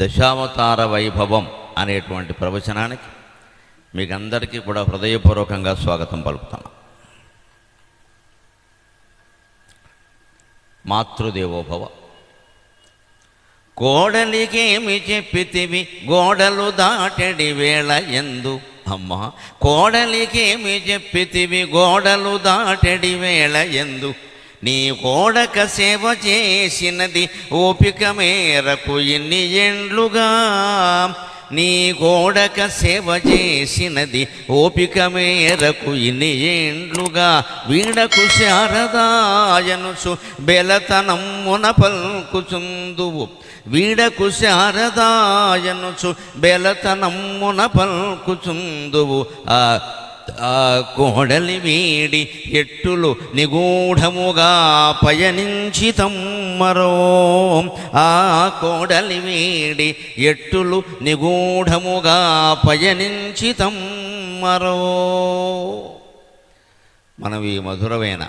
దశావతార వైభవం అనేటువంటి ప్రవచనానికి మీకు అందరికీ కూడా హృదయపూర్వకంగా స్వాగతం పలుకుతాను మాతృదేవోభవ కోడలికేమి చెప్పితివి గోడలు దాటడి వేళ ఎందు అమ్మా కోడలికేమి చెప్పితివి గోడలు దాటడి వేళ ఎందు నీ కోడక సేవ చేసినది ఓపిక మేరకు ఇన్ని ఎండ్లుగా నీ గోడక సేవ చేసినది ఓపిక మేరకు ఇని ఏండ్లుగా వీడకు శారదాయనుసు బెలతనమ్మున పల్కుచుందువు వీడకు శారదాయనుసు బెలతనమ్మున పల్కుచుందువు ఆ కోడలి వీడి ఎట్టులు నిగూఢముగా పయనించి తమ్మరో ఆ కోడలి వీడి ఎట్టులు నిగూఢముగా పయనించి తమ్మరో మనం ఈ మధురమైన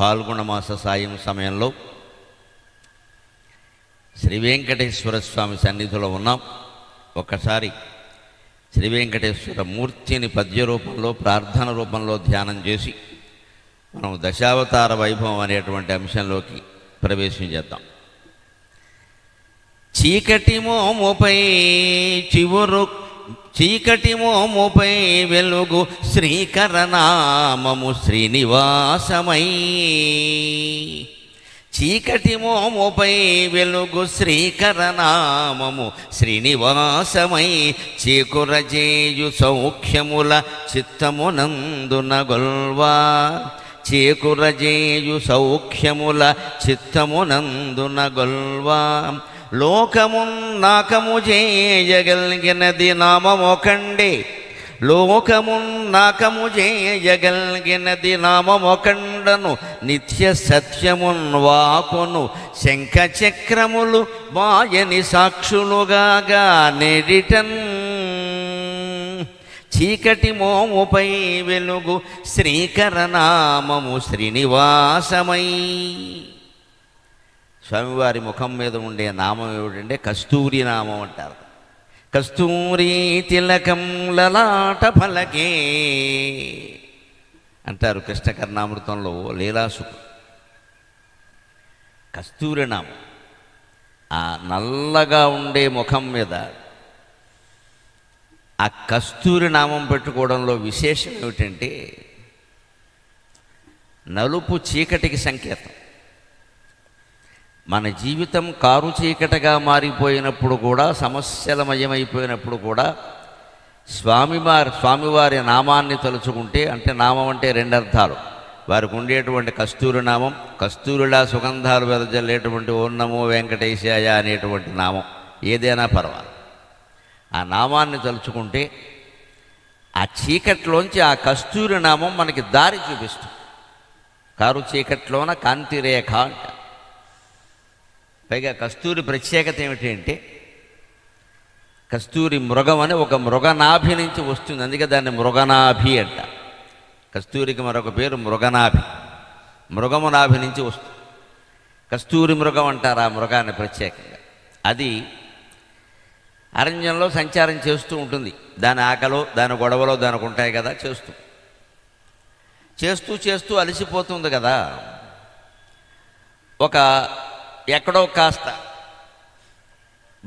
పాల్గొన మాస సాయం సమయంలో శ్రీ వెంకటేశ్వర స్వామి సన్నిధిలో ఉన్నాం ఒక్కసారి శ్రీ వెంకటేశ్వర మూర్తిని పద్య రూపంలో ప్రార్థన రూపంలో ధ్యానం చేసి మనం దశావతార వైభవం అనేటువంటి అంశంలోకి ప్రవేశం చేద్దాం చీకటి మోముపై చివరు చీకటి మోముపై వెలుగు శ్రీకరనామము శ్రీనివాసమై చీకటి మోముపై వెలుగు శ్రీకరనామము శ్రీనివాసమై చీకురజేయు సౌఖ్యముల చిత్తమునందున గొల్వా చీకురజేయు సౌఖ్యముల చిత్తమునందున గొల్వా లోకమున్నాకము చేయగలిగినది కండే లోకమున్నాకము చేయగలిగినది నామమొకండను నిత్య సత్యమున్ వాకును శంఖ చక్రములు మాయని సాక్షులుగా నెడిటన్ చీకటి మోముపై వెలుగు శ్రీకరనామము శ్రీనివాసమై స్వామివారి ముఖం మీద ఉండే నామం ఏమిటంటే కస్తూరి నామం అంటారు కస్తూరీ తిలకం లలాట ఫలకే అంటారు కృష్ణకర్ణామృతంలో కస్తూరి నామ ఆ నల్లగా ఉండే ముఖం మీద ఆ కస్తూరి నామం పెట్టుకోవడంలో విశేషం ఏమిటంటే నలుపు చీకటికి సంకేతం మన జీవితం కారు చీకటగా మారిపోయినప్పుడు కూడా సమస్యలమయమైపోయినప్పుడు కూడా స్వామివారి స్వామివారి నామాన్ని తలుచుకుంటే అంటే నామం అంటే రెండు అర్థాలు వారికి ఉండేటువంటి కస్తూరి నామం కస్తూరిలా సుగంధాలు వెదజల్లేటువంటి ఓన్నమో నమో వెంకటేశాయ అనేటువంటి నామం ఏదైనా పర్వాలేదు ఆ నామాన్ని తలుచుకుంటే ఆ చీకట్లోంచి ఆ కస్తూరి నామం మనకి దారి చూపిస్తుంది కారు చీకట్లోన కాంతిరేఖ అంటారు పైగా కస్తూరి ప్రత్యేకత ఏమిటంటే కస్తూరి మృగం అని ఒక మృగనాభి నుంచి వస్తుంది అందుకే దాన్ని మృగనాభి అంట కస్తూరికి మరొక పేరు మృగనాభి మృగమునాభి నుంచి వస్తుంది కస్తూరి మృగం అంటారు ఆ మృగాన్ని ప్రత్యేకంగా అది అరణ్యంలో సంచారం చేస్తూ ఉంటుంది దాని ఆకలో దాని గొడవలో దానికి ఉంటాయి కదా చేస్తూ చేస్తూ చేస్తూ అలసిపోతుంది కదా ఒక ఎక్కడో కాస్త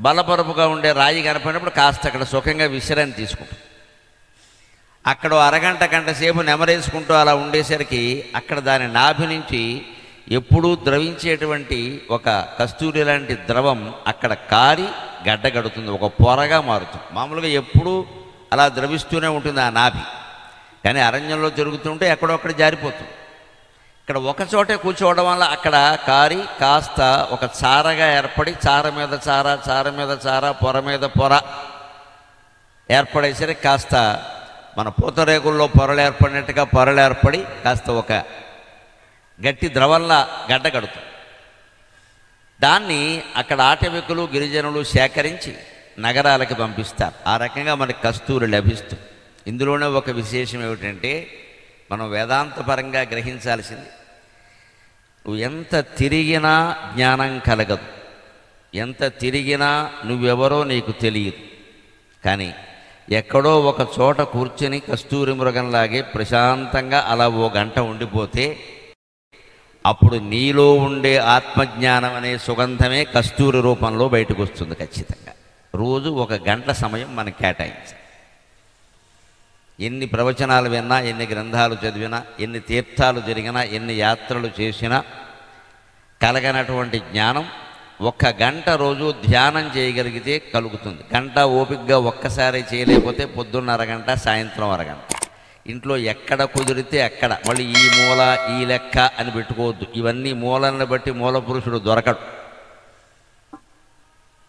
బలపరుపుగా ఉండే రాయి కనపడినప్పుడు కాస్త అక్కడ సుఖంగా విశ్రాంతి తీసుకుంటాం అక్కడ అరగంట గంట సేపు నెమరేసుకుంటూ అలా ఉండేసరికి అక్కడ దాని నాభి నుంచి ఎప్పుడూ ద్రవించేటువంటి ఒక కస్తూరి లాంటి ద్రవం అక్కడ కారి గడ్డగడుతుంది ఒక పొరగా మారుతుంది మామూలుగా ఎప్పుడూ అలా ద్రవిస్తూనే ఉంటుంది ఆ నాభి కానీ అరణ్యంలో జరుగుతుంటే ఎక్కడో అక్కడ జారిపోతుంది ఇక్కడ ఒక చోటే కూర్చోవడం వల్ల అక్కడ కారి కాస్త ఒక చారగా ఏర్పడి చార మీద చార చార మీద చార పొర మీద పొర ఏర్పడేసరికి కాస్త మన పూతరేకుల్లో పొరలు ఏర్పడినట్టుగా పొరలు ఏర్పడి కాస్త ఒక గట్టి ద్రవల్ల గడ్డ కడుతుంది దాన్ని అక్కడ ఆటవికులు గిరిజనులు సేకరించి నగరాలకి పంపిస్తారు ఆ రకంగా మనకి కస్తూరు లభిస్తుంది ఇందులోనే ఒక విశేషం ఏమిటంటే మనం వేదాంతపరంగా గ్రహించాల్సింది నువ్వు ఎంత తిరిగినా జ్ఞానం కలగదు ఎంత తిరిగినా నువ్వెవరో నీకు తెలియదు కానీ ఎక్కడో ఒక చోట కూర్చొని కస్తూరి మృగంలాగే ప్రశాంతంగా అలా ఓ గంట ఉండిపోతే అప్పుడు నీలో ఉండే ఆత్మజ్ఞానం అనే సుగంధమే కస్తూరి రూపంలో బయటకు వస్తుంది ఖచ్చితంగా రోజు ఒక గంట సమయం మనం కేటాయించాలి ఎన్ని ప్రవచనాలు విన్నా ఎన్ని గ్రంథాలు చదివినా ఎన్ని తీర్థాలు జరిగినా ఎన్ని యాత్రలు చేసినా కలగనటువంటి జ్ఞానం ఒక్క గంట రోజు ధ్యానం చేయగలిగితే కలుగుతుంది గంట ఓపికగా ఒక్కసారి చేయలేకపోతే పొద్దున్న అరగంట సాయంత్రం అరగంట ఇంట్లో ఎక్కడ కుదిరితే అక్కడ మళ్ళీ ఈ మూల ఈ లెక్క అని పెట్టుకోవద్దు ఇవన్నీ మూలలను బట్టి మూల పురుషుడు దొరకడు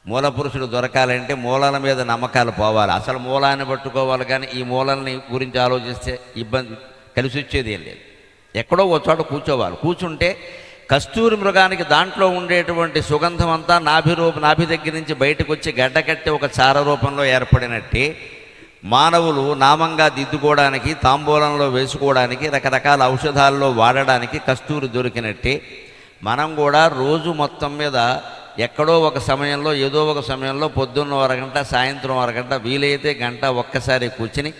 మూల పురుషుడు దొరకాలంటే మూలాల మీద నమ్మకాలు పోవాలి అసలు మూలాన్ని పట్టుకోవాలి కానీ ఈ మూలాలని గురించి ఆలోచిస్తే ఇబ్బంది కలిసి వచ్చేది ఏం లేదు ఎక్కడో ఒక చోట కూర్చోవాలి కూర్చుంటే కస్తూరి మృగానికి దాంట్లో ఉండేటువంటి సుగంధం అంతా నాభి రూప నాభి దగ్గర నుంచి బయటకు వచ్చి కట్టి ఒక చార రూపంలో ఏర్పడినట్టి మానవులు నామంగా దిద్దుకోవడానికి తాంబూలంలో వేసుకోవడానికి రకరకాల ఔషధాల్లో వాడడానికి కస్తూరి దొరికినట్టే మనం కూడా రోజు మొత్తం మీద ఎక్కడో ఒక సమయంలో ఏదో ఒక సమయంలో పొద్దున్న వరగంట సాయంత్రం వరకంట వీలైతే గంట ఒక్కసారి కూర్చుని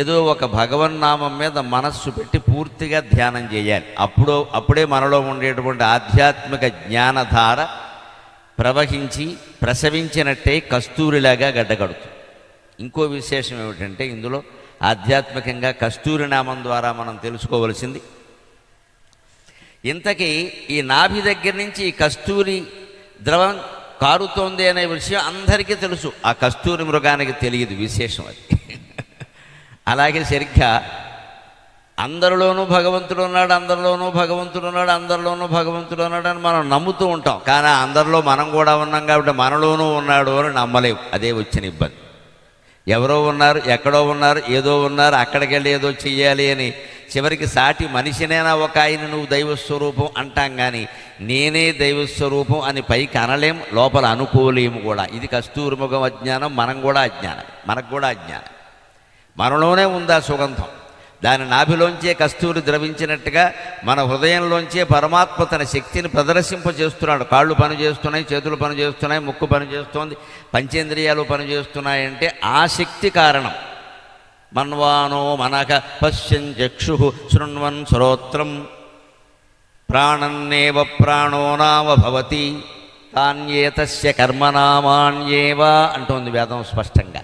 ఏదో ఒక భగవన్నామం మీద మనస్సు పెట్టి పూర్తిగా ధ్యానం చేయాలి అప్పుడు అప్పుడే మనలో ఉండేటువంటి ఆధ్యాత్మిక జ్ఞానధార ప్రవహించి ప్రసవించినట్టే కస్తూరిలాగా గడ్డగడుతుంది ఇంకో విశేషం ఏమిటంటే ఇందులో ఆధ్యాత్మికంగా కస్తూరి నామం ద్వారా మనం తెలుసుకోవలసింది ఇంతకీ ఈ నాభి దగ్గర నుంచి ఈ కస్తూరి ద్రవం కారుతోంది అనే విషయం అందరికీ తెలుసు ఆ కస్తూరి మృగానికి తెలియదు విశేషం అది అలాగే సరిగ్గా అందరిలోనూ భగవంతుడు ఉన్నాడు అందరిలోనూ భగవంతుడు ఉన్నాడు అందరిలోనూ భగవంతుడు ఉన్నాడు అని మనం నమ్ముతూ ఉంటాం కానీ అందరిలో మనం కూడా ఉన్నాం కాబట్టి మనలోనూ ఉన్నాడు అని నమ్మలేవు అదే వచ్చిన ఇబ్బంది ఎవరో ఉన్నారు ఎక్కడో ఉన్నారు ఏదో ఉన్నారు అక్కడికి వెళ్ళి ఏదో చెయ్యాలి అని చివరికి సాటి మనిషినైనా ఒక ఆయన నువ్వు దైవస్వరూపం అంటాం కానీ నేనే దైవస్వరూపం అని పైకి అనలేం లోపల అనుకోలేము కూడా ఇది కస్తూరిముఖం అజ్ఞానం మనం కూడా అజ్ఞానం మనకు కూడా అజ్ఞానం మనలోనే ఉందా సుగంధం దాని నాభిలోంచే కస్తూరి ద్రవించినట్టుగా మన హృదయంలోంచే పరమాత్మ తన శక్తిని ప్రదర్శింపజేస్తున్నాడు కాళ్ళు పనిచేస్తున్నాయి చేతులు పనిచేస్తున్నాయి ముక్కు పనిచేస్తోంది పంచేంద్రియాలు పనిచేస్తున్నాయంటే ఆసక్తి కారణం మన్వానో మనక పశ్యం చక్షు శృణ్వన్ శ్రోత్రం ప్రాణన్నేవ ప్రాణో నావభవతి తాన్యేతస్య కర్మనామాన్యేవ అంటోంది వేదం స్పష్టంగా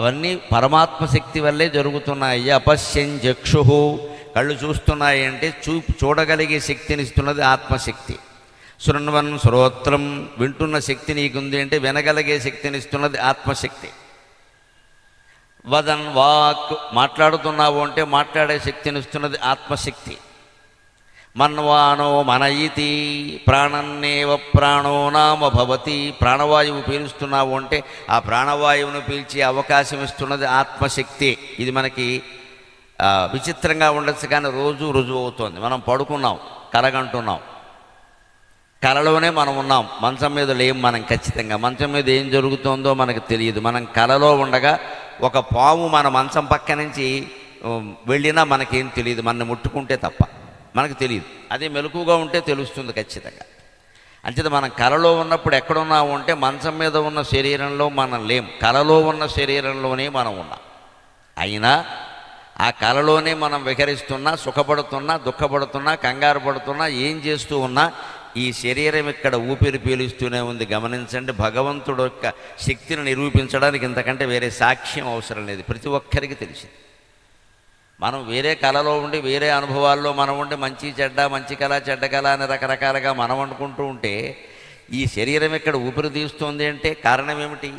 అవన్నీ పరమాత్మ శక్తి వల్లే జరుగుతున్నాయి అపశ్యం చక్షు కళ్ళు చూస్తున్నాయి అంటే చూ చూడగలిగే శక్తినిస్తున్నది ఆత్మశక్తి శృణ్వన్ శ్రోత్రం వింటున్న శక్తి నీకుంది అంటే వినగలిగే శక్తినిస్తున్నది ఆత్మశక్తి వదన్ వాక్ మాట్లాడుతున్నావు అంటే మాట్లాడే శక్తినిస్తున్నది ఆత్మశక్తి మన్వానో మన ఇతి ప్రాణన్నేవ ప్రాణో నామ భవతి ప్రాణవాయువు పీలుస్తున్నావు అంటే ఆ ప్రాణవాయువును పీల్చే అవకాశం ఇస్తున్నది ఆత్మశక్తి ఇది మనకి విచిత్రంగా ఉండొచ్చు కానీ రోజు రుజువు అవుతుంది మనం పడుకున్నాం కరగంటున్నాం కలలోనే మనం ఉన్నాం మంచం మీద లేం మనం ఖచ్చితంగా మంచం మీద ఏం జరుగుతుందో మనకు తెలియదు మనం కలలో ఉండగా ఒక పాము మన మంచం పక్క నుంచి వెళ్ళినా మనకేం తెలియదు మనని ముట్టుకుంటే తప్ప మనకు తెలియదు అదే మెలకుగా ఉంటే తెలుస్తుంది ఖచ్చితంగా అంచేత మనం కలలో ఉన్నప్పుడు ఎక్కడున్నా అంటే మంచం మీద ఉన్న శరీరంలో మనం లేం కలలో ఉన్న శరీరంలోనే మనం ఉన్నాం అయినా ఆ కలలోనే మనం విహరిస్తున్నా సుఖపడుతున్నా దుఃఖపడుతున్నా కంగారు పడుతున్నా ఏం చేస్తూ ఉన్నా ఈ శరీరం ఇక్కడ ఊపిరి పీలుస్తూనే ఉంది గమనించండి భగవంతుడు యొక్క శక్తిని నిరూపించడానికి ఇంతకంటే వేరే సాక్ష్యం అవసరం లేదు ప్రతి ఒక్కరికి తెలిసింది మనం వేరే కళలో ఉండి వేరే అనుభవాల్లో మనం ఉండి మంచి చెడ్డ మంచి కళ చెడ్డ కళ అని రకరకాలుగా మనం అనుకుంటూ ఉంటే ఈ శరీరం ఇక్కడ ఊపిరి తీస్తుంది అంటే కారణం ఏమిటి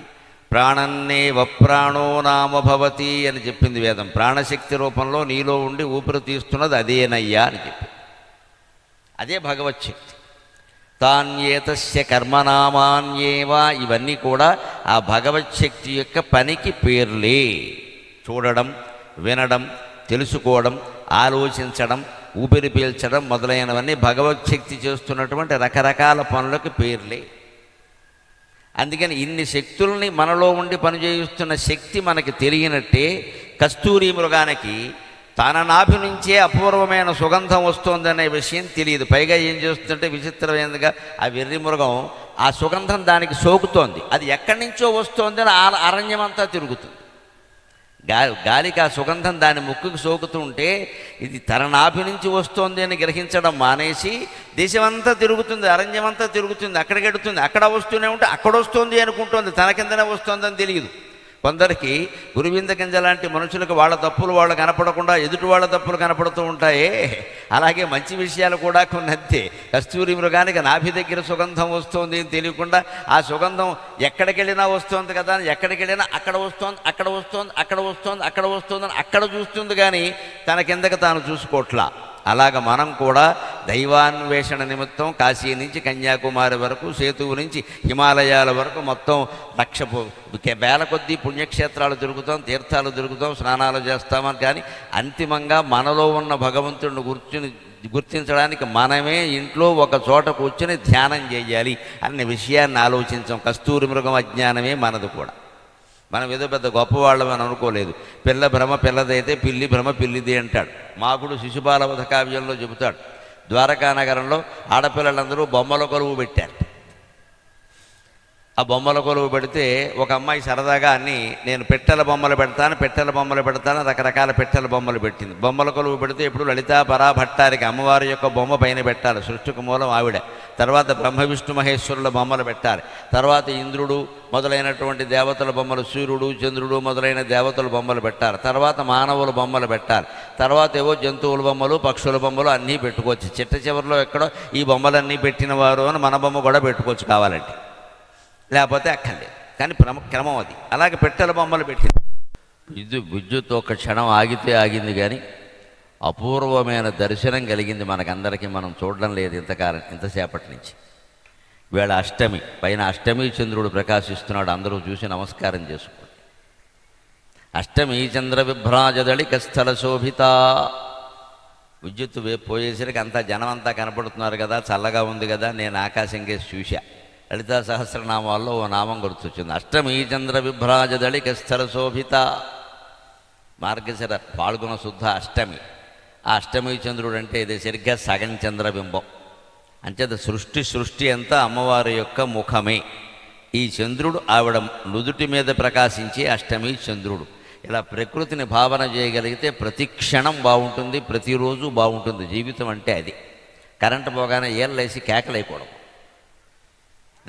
ప్రాణన్నే వప్రాణో నామభవతి అని చెప్పింది వేదం ప్రాణశక్తి రూపంలో నీలో ఉండి ఊపిరి తీస్తున్నది అదేనయ్యా అని చెప్పి అదే భగవత్ శక్తి తాన్యేతస్య కర్మనామాన్యేవా ఇవన్నీ కూడా ఆ భగవత్ శక్తి యొక్క పనికి పేర్లే చూడడం వినడం తెలుసుకోవడం ఆలోచించడం ఊపిరి పీల్చడం మొదలైనవన్నీ భగవత్ శక్తి చేస్తున్నటువంటి రకరకాల పనులకు పేర్లే అందుకని ఇన్ని శక్తుల్ని మనలో ఉండి పనిచేయిస్తున్న శక్తి మనకి తెలియనట్టే కస్తూరి మృగానికి తన నాభి నుంచే అపూర్వమైన సుగంధం వస్తుందనే విషయం తెలియదు పైగా ఏం చేస్తుందంటే విచిత్రమైనదిగా ఆ వెర్రి మృగం ఆ సుగంధం దానికి సోకుతోంది అది ఎక్కడి నుంచో అని ఆ అరణ్యమంతా తిరుగుతుంది గా గాలికి ఆ సుగంధం దాని ముక్కుకు సోకుతుంటే ఇది తన నాభి నుంచి వస్తోంది అని గ్రహించడం మానేసి దేశమంతా తిరుగుతుంది అరణ్యమంతా తిరుగుతుంది అక్కడికి ఎడుతుంది అక్కడ వస్తూనే ఉంటే అక్కడ వస్తుంది అనుకుంటోంది తన కిందనే వస్తుందని తెలియదు కొందరికి గురువింద గింజ లాంటి మనుషులకు వాళ్ళ తప్పులు వాళ్ళు కనపడకుండా ఎదుటి వాళ్ళ తప్పులు కనపడుతూ ఉంటాయే అలాగే మంచి విషయాలు కూడా కొన్ని అంతే కస్తూరి మృగానికి నాభి దగ్గర సుగంధం వస్తుంది అని తెలియకుండా ఆ సుగంధం ఎక్కడికి వెళ్ళినా వస్తుంది కదా ఎక్కడికి వెళ్ళినా అక్కడ వస్తుంది అక్కడ వస్తుంది అక్కడ వస్తుంది అక్కడ అని అక్కడ చూస్తుంది కానీ తన కిందకి తాను చూసుకోవట్లా అలాగ మనం కూడా దైవాన్వేషణ నిమిత్తం కాశీ నుంచి కన్యాకుమారి వరకు సేతువు నుంచి హిమాలయాల వరకు మొత్తం లక్ష వేల కొద్దీ పుణ్యక్షేత్రాలు దొరుకుతాం తీర్థాలు దొరుకుతాం స్నానాలు చేస్తామని కానీ అంతిమంగా మనలో ఉన్న భగవంతుడిని గుర్తుని గుర్తించడానికి మనమే ఇంట్లో ఒక చోట కూర్చొని ధ్యానం చేయాలి అనే విషయాన్ని ఆలోచించాం కస్తూరి మృగం అజ్ఞానమే మనది కూడా మనం ఏదో పెద్ద అని అనుకోలేదు పిల్ల భ్రమ పిల్లదైతే పిల్లి భ్రమ పిల్లిది అంటాడు మాకుడు శిశుపాలవధ కావ్యంలో చెబుతాడు ద్వారకా నగరంలో ఆడపిల్లలందరూ బొమ్మల కొలువు పెట్టారు ఆ బొమ్మల కొలువు పెడితే ఒక అమ్మాయి సరదాగా అని నేను పెట్టెల బొమ్మలు పెడతాను పెట్టెల బొమ్మలు పెడతాను రకరకాల పెట్టెల బొమ్మలు పెట్టింది బొమ్మల కొలువు పెడితే ఇప్పుడు లలితాపరా భట్టారికి అమ్మవారి యొక్క బొమ్మ పైన పెట్టాలి సృష్టికి మూలం ఆవిడ తర్వాత బ్రహ్మ విష్ణు మహేశ్వరుల బొమ్మలు పెట్టాలి తర్వాత ఇంద్రుడు మొదలైనటువంటి దేవతల బొమ్మలు సూర్యుడు చంద్రుడు మొదలైన దేవతల బొమ్మలు పెట్టాలి తర్వాత మానవుల బొమ్మలు పెట్టాలి తర్వాత ఏవో జంతువుల బొమ్మలు పక్షుల బొమ్మలు అన్నీ పెట్టుకోవచ్చు చిట్ట చివరిలో ఎక్కడో ఈ బొమ్మలన్నీ వారు అని మన బొమ్మ కూడా పెట్టుకోవచ్చు కావాలంటే లేకపోతే అక్కర్లేదు కానీ ప్రమ క్రమం అది అలాగే పెట్టెల బొమ్మలు పెట్టింది ఇది విద్యుత్ ఒక క్షణం ఆగితే ఆగింది కానీ అపూర్వమైన దర్శనం కలిగింది మనకందరికీ మనం చూడడం లేదు ఇంతకాలం ఇంతసేపటి నుంచి వీళ్ళ అష్టమి పైన అష్టమి చంద్రుడు ప్రకాశిస్తున్నాడు అందరూ చూసి నమస్కారం చేసుకోండి అష్టమి చంద్ర విభ్రాజదళిక స్థల శోభిత విద్యుత్ పోయేసరికి అంతా జనం అంతా కనపడుతున్నారు కదా చల్లగా ఉంది కదా నేను ఆకాశం చూశాను చూశా లలితా సహస్రనామాల్లో ఓ నామం గుర్తొచ్చింది అష్టమీ చంద్ర విభ్రాజ దళిక స్థల శోభిత మార్గశిర పాల్గొన శుద్ధ అష్టమి ఆ అష్టమి చంద్రుడు అంటే ఇది సరిగ్గా సగం చంద్రబింబం అంచేత సృష్టి సృష్టి అంతా అమ్మవారి యొక్క ముఖమే ఈ చంద్రుడు ఆవిడ నుదుటి మీద ప్రకాశించే అష్టమి చంద్రుడు ఇలా ప్రకృతిని భావన చేయగలిగితే ప్రతి క్షణం బాగుంటుంది ప్రతిరోజు బాగుంటుంది జీవితం అంటే అది కరెంటు పోగానే ఏళ్ళేసి కేకలైపోవడం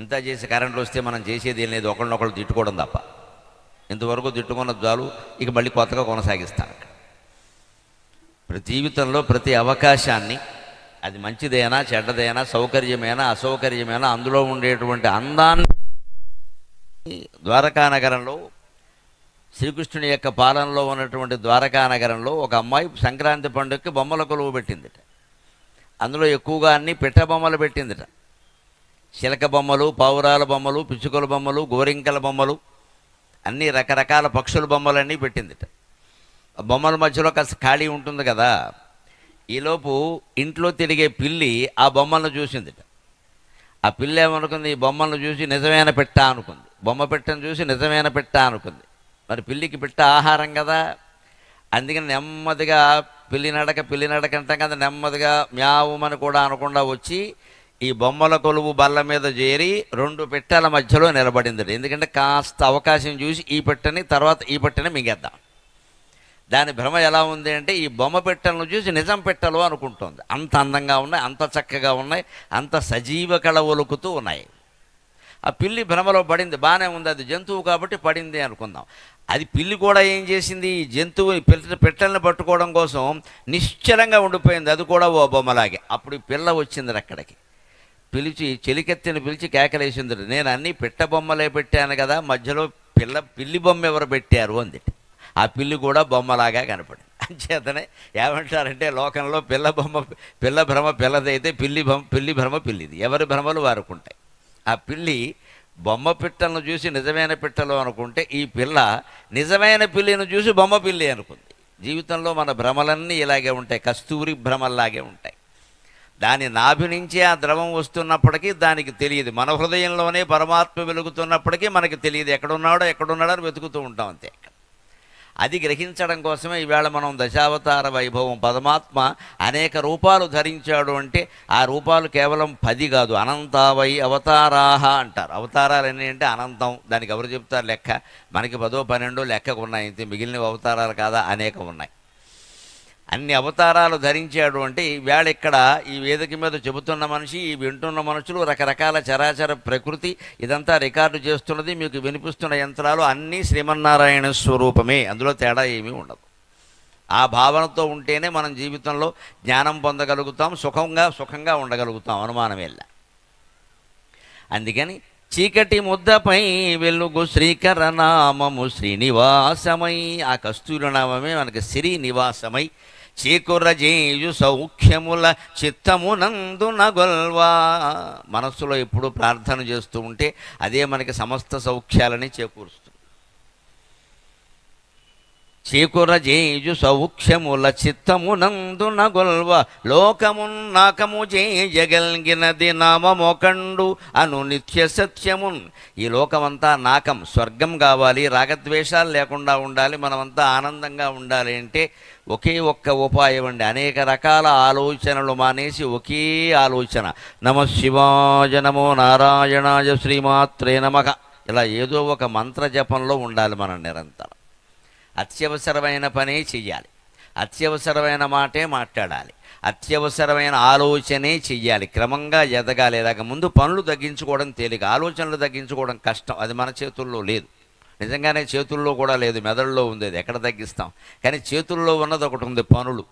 ఇంత చేసి కరెంట్లు వస్తే మనం చేసేది ఏం లేదు ఒకళ్ళనొకళ్ళు తిట్టుకోవడం తప్ప ఇంతవరకు తిట్టుకున్న జాలు ఇక మళ్ళీ కొత్తగా కొనసాగిస్తాను ప్రతి జీవితంలో ప్రతి అవకాశాన్ని అది మంచిదైనా చెడ్డదైనా సౌకర్యమైనా అసౌకర్యమైనా అందులో ఉండేటువంటి అందాన్ని ద్వారకానగరంలో శ్రీకృష్ణుని యొక్క పాలనలో ఉన్నటువంటి ద్వారకానగరంలో ఒక అమ్మాయి సంక్రాంతి పండుగకి బొమ్మల కొలువు పెట్టిందిట అందులో ఎక్కువగా అన్ని పిట్ట బొమ్మలు పెట్టిందిట చిలక బొమ్మలు పావురాల బొమ్మలు పిచ్చుకల బొమ్మలు గోరింకల బొమ్మలు అన్ని రకరకాల పక్షుల బొమ్మలన్నీ పెట్టిందిట బొమ్మల మధ్యలో కాస్త ఖాళీ ఉంటుంది కదా ఈలోపు ఇంట్లో తిరిగే పిల్లి ఆ బొమ్మలను చూసిందిట ఆ పిల్లి ఏమనుకుంది ఈ బొమ్మలను చూసి నిజమైన పెట్ట అనుకుంది బొమ్మ పెట్టను చూసి నిజమైన పెట్ట అనుకుంది మరి పిల్లికి పెట్ట ఆహారం కదా అందుకని నెమ్మదిగా పిల్లి నడక పిల్లి నడక అంటాం కదా నెమ్మదిగా మ్యావుమని కూడా అనకుండా వచ్చి ఈ బొమ్మల కొలువు బల్ల మీద చేరి రెండు పెట్టెల మధ్యలో నిలబడింది ఎందుకంటే కాస్త అవకాశం చూసి ఈ పెట్టని తర్వాత ఈ పెట్టని మింగేద్దాం దాని భ్రమ ఎలా ఉంది అంటే ఈ బొమ్మ పెట్టెలను చూసి నిజం పెట్టలు అనుకుంటుంది అంత అందంగా ఉన్నాయి అంత చక్కగా ఉన్నాయి అంత సజీవ కళ ఒలుకుతూ ఉన్నాయి ఆ పిల్లి భ్రమలో పడింది బాగానే ఉంది అది జంతువు కాబట్టి పడింది అనుకుందాం అది పిల్లి కూడా ఏం చేసింది ఈ జంతువు పిట్టలను పట్టుకోవడం కోసం నిశ్చలంగా ఉండిపోయింది అది కూడా ఓ బొమ్మలాగే అప్పుడు పిల్ల వచ్చింది అక్కడికి పిలిచి చెలికెత్తిని పిలిచి కేకలేసింది నేను అన్నీ పిట్టబొమ్మలే పెట్టాను కదా మధ్యలో పిల్ల పిల్లి బొమ్మ ఎవరు పెట్టారు అందిట ఆ పిల్లి కూడా బొమ్మలాగా కనపడింది అంచేతనే ఏమంటారంటే లోకంలో పిల్ల బొమ్మ పిల్ల భ్రమ పిల్లదైతే పిల్లి బొమ్మ పిల్లి భ్రమ పిల్లిది ఎవరి భ్రమలు వారుకుంటాయి ఆ పిల్లి బొమ్మ పిట్టలను చూసి నిజమైన పిట్టలు అనుకుంటే ఈ పిల్ల నిజమైన పిల్లిని చూసి బొమ్మ పిల్లి అనుకుంది జీవితంలో మన భ్రమలన్నీ ఇలాగే ఉంటాయి కస్తూరి భ్రమల్లాగే ఉంటాయి దాని నాభి నుంచి ఆ ద్రవం వస్తున్నప్పటికీ దానికి తెలియదు మన హృదయంలోనే పరమాత్మ వెలుగుతున్నప్పటికీ మనకి తెలియదు ఎక్కడున్నాడో ఎక్కడున్నాడో అని వెతుకుతూ ఉంటాం అంతే అది గ్రహించడం కోసమే ఈవేళ మనం దశావతార వైభవం పరమాత్మ అనేక రూపాలు ధరించాడు అంటే ఆ రూపాలు కేవలం పది కాదు అనంతావై అవతారాహ అంటారు అవతారాలు ఎన్ని అంటే అనంతం దానికి ఎవరు చెప్తారు లెక్క మనకి పదో పన్నెండో లెక్కకు ఉన్నాయి మిగిలిన అవతారాలు కాదా అనేక ఉన్నాయి అన్ని అవతారాలు ధరించాడు అంటే ఈవేళ ఇక్కడ ఈ వేదిక మీద చెబుతున్న మనిషి ఈ వింటున్న మనుషులు రకరకాల చరాచర ప్రకృతి ఇదంతా రికార్డు చేస్తున్నది మీకు వినిపిస్తున్న యంత్రాలు అన్నీ శ్రీమన్నారాయణ స్వరూపమే అందులో తేడా ఏమీ ఉండదు ఆ భావనతో ఉంటేనే మనం జీవితంలో జ్ఞానం పొందగలుగుతాం సుఖంగా సుఖంగా ఉండగలుగుతాం అనుమానమేళ్ళ అందుకని చీకటి ముద్దపై వెలుగు శ్రీకర నామము శ్రీనివాసమై ఆ కస్తూరి నామమే మనకి శ్రీనివాసమై చీకురజేయు సౌఖ్యముల చిత్తమునందునగొల్వా మనస్సులో ఎప్పుడు ప్రార్థన చేస్తూ ఉంటే అదే మనకి సమస్త సౌఖ్యాలని చేకూరుస్తుంది చీకురజేయు సౌఖ్యముల నందున గొల్వ లోకమున్నాకము జగల్గినది నామమోకండు అను నిత్య సత్యమున్ ఈ లోకమంతా నాకం స్వర్గం కావాలి రాగద్వేషాలు లేకుండా ఉండాలి మనమంతా ఆనందంగా ఉండాలి అంటే ఒకే ఒక్క ఉపాయం అండి అనేక రకాల ఆలోచనలు మానేసి ఒకే ఆలోచన నమ శివాయ నమో నారాయణాయ శ్రీమాత్రే నమ ఇలా ఏదో ఒక మంత్ర జపంలో ఉండాలి మనం నిరంతరం అత్యవసరమైన పనే చెయ్యాలి అత్యవసరమైన మాటే మాట్లాడాలి అత్యవసరమైన ఆలోచనే చెయ్యాలి క్రమంగా ఎదగాలి ఎదగ ముందు పనులు తగ్గించుకోవడం తేలిక ఆలోచనలు తగ్గించుకోవడం కష్టం అది మన చేతుల్లో లేదు నిజంగానే చేతుల్లో కూడా లేదు మెదడులో ఉంది ఎక్కడ తగ్గిస్తాం కానీ చేతుల్లో ఉన్నది ఒకటి ఉంది పనులు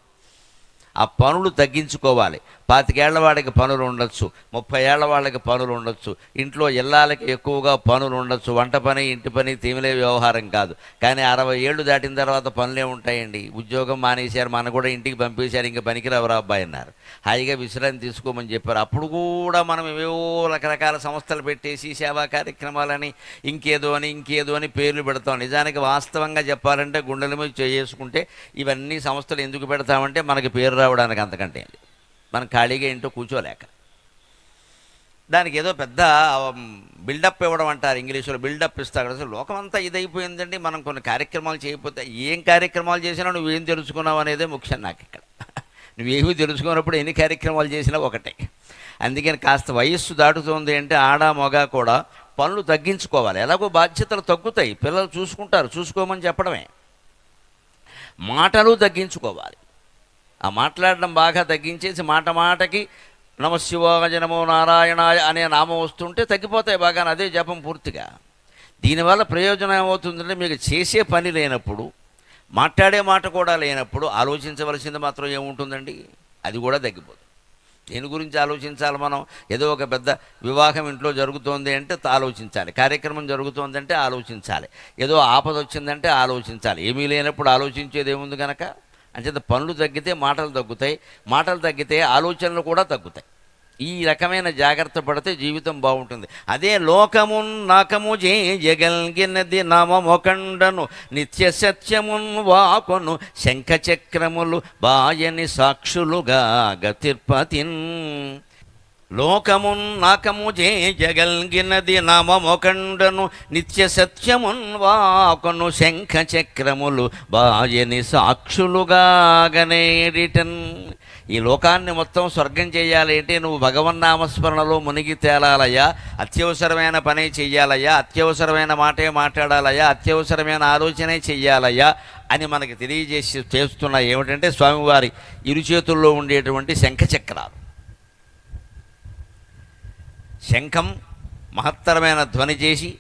ఆ పనులు తగ్గించుకోవాలి పాతికేళ్ల వాళ్ళకి పనులు ఉండొచ్చు ముప్పై ఏళ్ల వాళ్ళకి పనులు ఉండొచ్చు ఇంట్లో ఇళ్ళకి ఎక్కువగా పనులు ఉండొచ్చు వంట పని ఇంటి పని తీమిలే వ్యవహారం కాదు కానీ అరవై ఏళ్ళు దాటిన తర్వాత పనులే ఉంటాయండి ఉద్యోగం మానేశారు మన కూడా ఇంటికి పంపేశారు ఇంకా పనికిరావరా అబ్బాయి అన్నారు హాయిగా విశ్రాంతి తీసుకోమని చెప్పారు అప్పుడు కూడా మనం ఏవో రకరకాల సంస్థలు పెట్టేసి సేవా కార్యక్రమాలని ఇంకేదో అని ఇంకేదో అని పేర్లు పెడతాం నిజానికి వాస్తవంగా చెప్పాలంటే గుండెల మీద చేసుకుంటే ఇవన్నీ సంస్థలు ఎందుకు పెడతామంటే మనకి పేరు రావడానికి అంతకంటే మనం ఖాళీగా ఏంటో కూర్చోలేక దానికి ఏదో పెద్ద బిల్డప్ ఇవ్వడం అంటారు ఇంగ్లీష్లో బిల్డప్ ఇస్తాడు అసలు లోకమంతా ఇదైపోయిందండి మనం కొన్ని కార్యక్రమాలు చేయకపోతే ఏం కార్యక్రమాలు చేసినా నువ్వేం తెలుసుకున్నావు అనేదే ముఖ్యం నాకు ఇక్కడ నువ్వేమీ తెలుసుకున్నప్పుడు ఎన్ని కార్యక్రమాలు చేసినా ఒకటే అందుకని కాస్త వయస్సు దాటుతుంది అంటే ఆడ మొగ కూడా పనులు తగ్గించుకోవాలి ఎలాగో బాధ్యతలు తగ్గుతాయి పిల్లలు చూసుకుంటారు చూసుకోమని చెప్పడమే మాటలు తగ్గించుకోవాలి ఆ మాట్లాడడం బాగా తగ్గించేసి మాట మాటకి నమశివాయ నమో నారాయణాయ అనే నామం వస్తుంటే తగ్గిపోతాయి బాగా అదే జపం పూర్తిగా దీనివల్ల ప్రయోజనం ఏమవుతుందంటే మీకు చేసే పని లేనప్పుడు మాట్లాడే మాట కూడా లేనప్పుడు ఆలోచించవలసింది మాత్రం ఏముంటుందండి అది కూడా తగ్గిపోతుంది దేని గురించి ఆలోచించాలి మనం ఏదో ఒక పెద్ద వివాహం ఇంట్లో జరుగుతోంది అంటే ఆలోచించాలి కార్యక్రమం జరుగుతోందంటే ఆలోచించాలి ఏదో ఆపద వచ్చిందంటే ఆలోచించాలి ఏమీ లేనప్పుడు ఆలోచించేది ఏముంది కనుక అంచేత పనులు తగ్గితే మాటలు తగ్గుతాయి మాటలు తగ్గితే ఆలోచనలు కూడా తగ్గుతాయి ఈ రకమైన జాగ్రత్త పడితే జీవితం బాగుంటుంది అదే లోకమున్ నాకము జగల్గినది నామమొకండను నిత్య సత్యమున్ వాకొను శంఖచక్రములు బాయని సాక్షులుగా గతిర్పతిన్ లోకమున్ నాకము జగల్గినది నామమొకండను నిత్య సత్యమున్ వాకును శంఖ చక్రములు బాయని సాక్షులుగాగనేరిటన్ ఈ లోకాన్ని మొత్తం స్వర్గం చేయాలి అంటే నువ్వు భగవన్నామస్మరణలో మునిగి తేలాలయ్యా అత్యవసరమైన పనే చెయ్యాలయ్యా అత్యవసరమైన మాటే మాట్లాడాలయ్యా అత్యవసరమైన ఆలోచనే చెయ్యాలయ్యా అని మనకి తెలియజేసి చేస్తున్నాయి ఏమిటంటే స్వామివారి ఇరు చేతుల్లో ఉండేటువంటి శంఖచక్రాలు శంఖం మహత్తరమైన ధ్వని చేసి